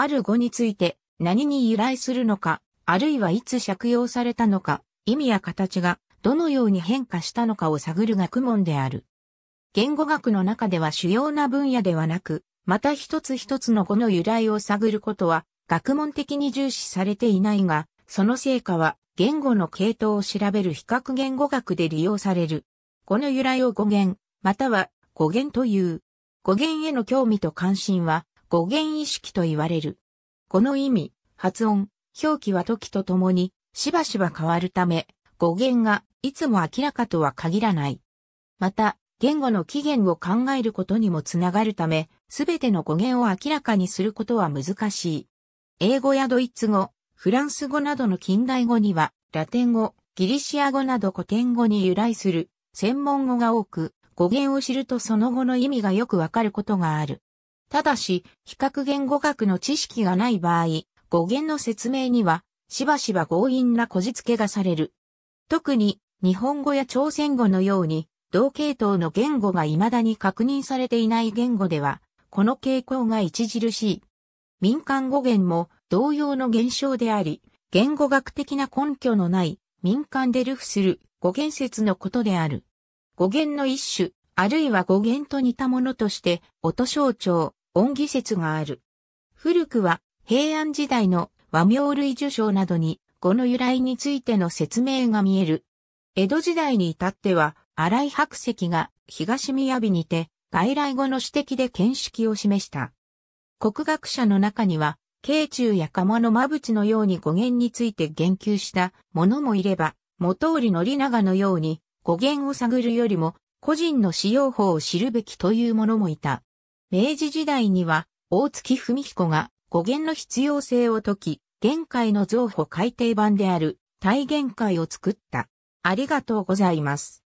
ある語について何に由来するのか、あるいはいつ借用されたのか、意味や形がどのように変化したのかを探る学問である。言語学の中では主要な分野ではなく、また一つ一つの語の由来を探ることは学問的に重視されていないが、その成果は言語の系統を調べる比較言語学で利用される。語の由来を語源、または語源という。語源への興味と関心は語源意識と言われる。この意味、発音、表記は時とともにしばしば変わるため、語源がいつも明らかとは限らない。また、言語の起源を考えることにもつながるため、すべての語源を明らかにすることは難しい。英語やドイツ語、フランス語などの近代語には、ラテン語、ギリシア語など古典語に由来する専門語が多く、語源を知るとその後の意味がよくわかることがある。ただし、比較言語学の知識がない場合、語源の説明には、しばしば強引なこじつけがされる。特に、日本語や朝鮮語のように、同系統の言語が未だに確認されていない言語では、この傾向が著しい。民間語源も同様の現象であり、言語学的な根拠のない民間で流布する語源説のことである。語源の一種、あるいは語源と似たものとして、音象徴、恩義説がある。古くは平安時代の和名類受賞などに語の由来についての説明が見える。江戸時代に至っては荒井白石が東宮にて外来語の指摘で見識を示した。国学者の中には、慶中や釜のぶちのように語源について言及した者もいれば、元織のりながのように語源を探るよりも個人の使用法を知るべきという者もいた。明治時代には、大月文彦が語源の必要性を解き、玄界の造法改訂版である、大玄界を作った。ありがとうございます。